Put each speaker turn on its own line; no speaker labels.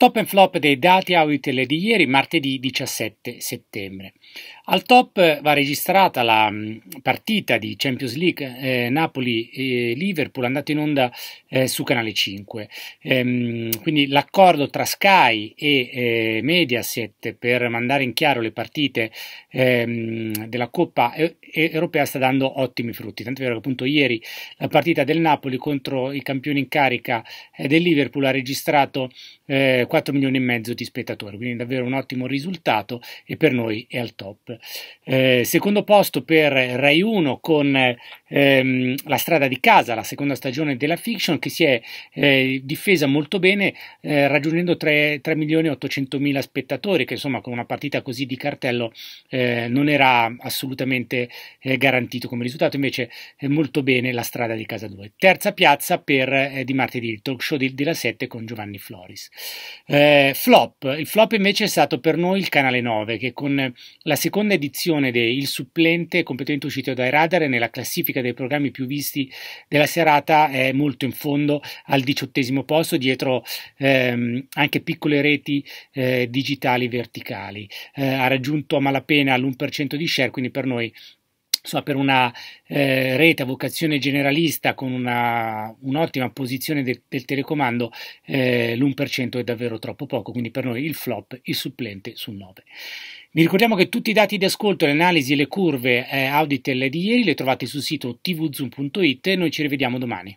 Top and flop dei dati Auditel di ieri, martedì 17 settembre. Al top eh, va registrata la mm, partita di Champions League eh, Napoli-Liverpool eh, andata in onda eh, su Canale 5. Ehm, quindi l'accordo tra Sky e eh, Mediaset per mandare in chiaro le partite ehm, della Coppa e Europea sta dando ottimi frutti. Tant'è vero che appunto ieri la partita del Napoli contro i campioni in carica eh, del Liverpool ha registrato 4 milioni e mezzo di spettatori, quindi davvero un ottimo risultato e per noi è al top. Eh, secondo posto per Rai 1 con ehm, La strada di casa, la seconda stagione della fiction che si è eh, difesa molto bene eh, raggiungendo 3, 3 milioni e 800 mila spettatori che insomma con una partita così di cartello eh, non era assolutamente eh, garantito come risultato, invece molto bene La strada di casa 2. Terza piazza per eh, Di martedì, il talk show di, della 7 con Giovanni Floris. Eh, flop, il flop invece è stato per noi il canale 9 che con la seconda edizione di Il supplente completamente uscito dai radar e nella classifica dei programmi più visti della serata è molto in fondo al diciottesimo posto dietro ehm, anche piccole reti eh, digitali verticali. Eh, ha raggiunto a malapena l'1% di share quindi per noi insomma, per una eh, rete a vocazione generalista con una, un'ottima posizione de, del telecomando, eh, l'1% è davvero troppo poco, quindi per noi il flop, il supplente su 9. Vi ricordiamo che tutti i dati di ascolto, le analisi e le curve eh, Auditel di ieri le trovate sul sito tvzoom.it e noi ci rivediamo domani.